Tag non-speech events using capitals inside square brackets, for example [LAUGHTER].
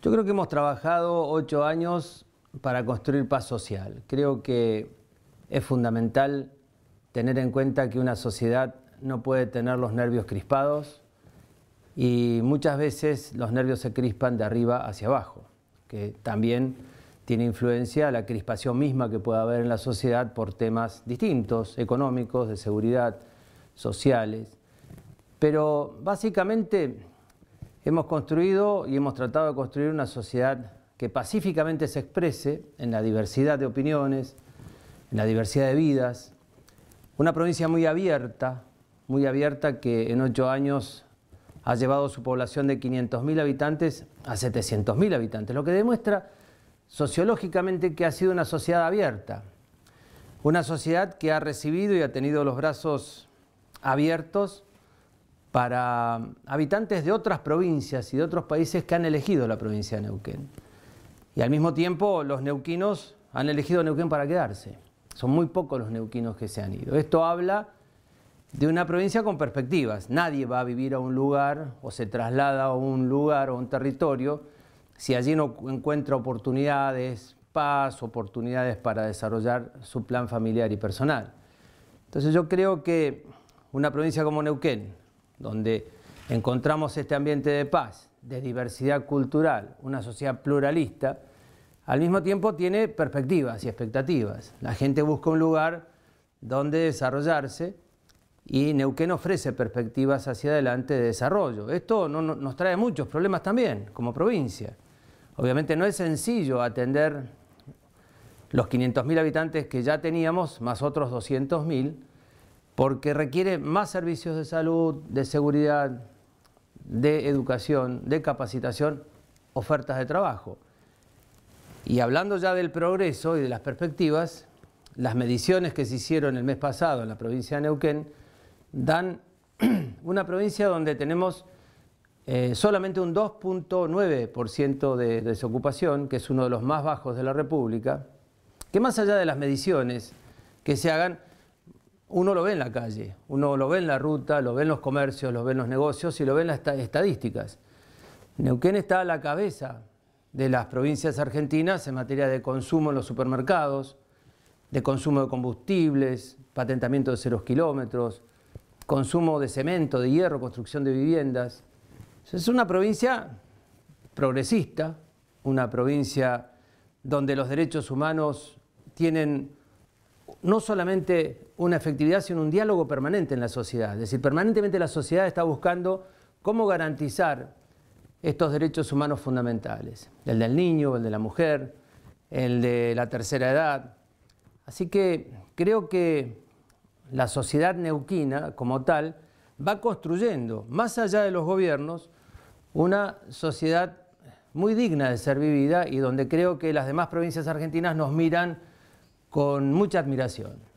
Yo creo que hemos trabajado ocho años para construir paz social. Creo que es fundamental tener en cuenta que una sociedad no puede tener los nervios crispados y muchas veces los nervios se crispan de arriba hacia abajo, que también tiene influencia la crispación misma que puede haber en la sociedad por temas distintos, económicos, de seguridad, sociales. Pero básicamente Hemos construido y hemos tratado de construir una sociedad que pacíficamente se exprese en la diversidad de opiniones, en la diversidad de vidas. Una provincia muy abierta, muy abierta que en ocho años ha llevado su población de 500.000 habitantes a 700.000 habitantes, lo que demuestra sociológicamente que ha sido una sociedad abierta, una sociedad que ha recibido y ha tenido los brazos abiertos para um, habitantes de otras provincias y de otros países que han elegido la provincia de Neuquén. Y al mismo tiempo los neuquinos han elegido Neuquén para quedarse. Son muy pocos los neuquinos que se han ido. Esto habla de una provincia con perspectivas. Nadie va a vivir a un lugar o se traslada a un lugar o un territorio si allí no encuentra oportunidades, paz, oportunidades para desarrollar su plan familiar y personal. Entonces yo creo que una provincia como Neuquén, donde encontramos este ambiente de paz, de diversidad cultural, una sociedad pluralista, al mismo tiempo tiene perspectivas y expectativas. La gente busca un lugar donde desarrollarse y Neuquén ofrece perspectivas hacia adelante de desarrollo. Esto nos trae muchos problemas también como provincia. Obviamente no es sencillo atender los 500.000 habitantes que ya teníamos, más otros 200.000, porque requiere más servicios de salud, de seguridad, de educación, de capacitación, ofertas de trabajo. Y hablando ya del progreso y de las perspectivas, las mediciones que se hicieron el mes pasado en la provincia de Neuquén dan [CLEARS THROAT] una provincia donde tenemos eh, solamente un 2.9% de desocupación, que es uno de los más bajos de la República, que más allá de las mediciones que se hagan, uno lo ve en la calle, uno lo ve en la ruta, lo ve en los comercios, lo ve en los negocios y lo ve en las estadísticas. Neuquén está a la cabeza de las provincias argentinas en materia de consumo en los supermercados, de consumo de combustibles, patentamiento de ceros kilómetros, consumo de cemento, de hierro, construcción de viviendas. Es una provincia progresista, una provincia donde los derechos humanos tienen no solamente una efectividad, sino un diálogo permanente en la sociedad. Es decir, permanentemente la sociedad está buscando cómo garantizar estos derechos humanos fundamentales, el del niño, el de la mujer, el de la tercera edad. Así que creo que la sociedad neuquina como tal va construyendo, más allá de los gobiernos, una sociedad muy digna de ser vivida y donde creo que las demás provincias argentinas nos miran con mucha admiración.